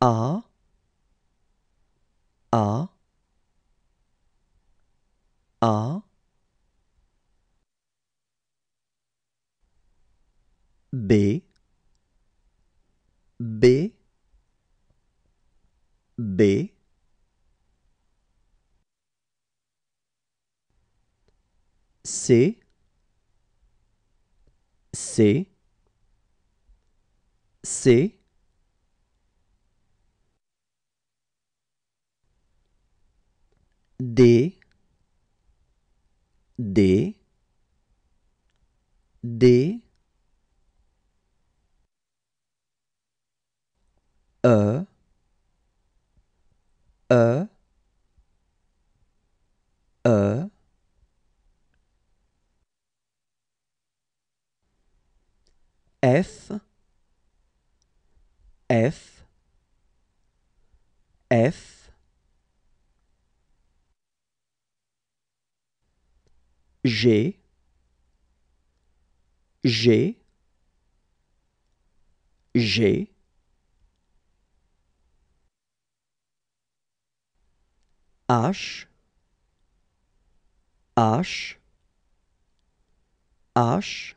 A A A B B B C C C D D D E E E F F F G, G, G, H, H, H,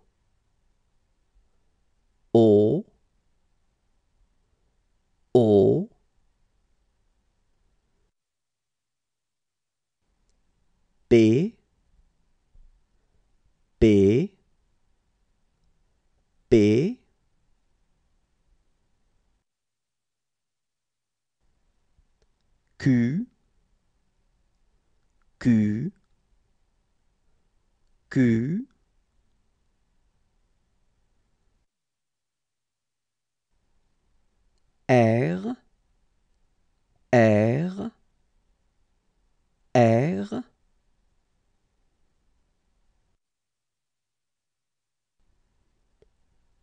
B P B Q Q Q R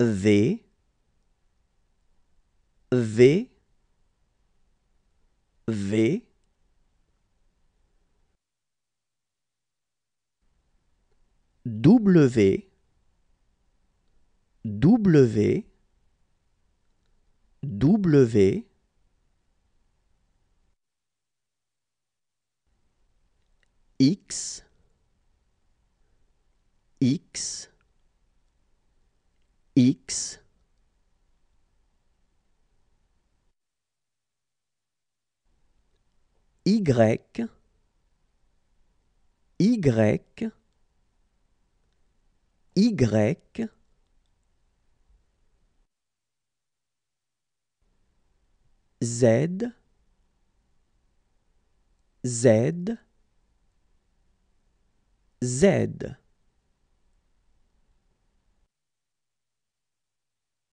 V V V W W W X X x y y y z z z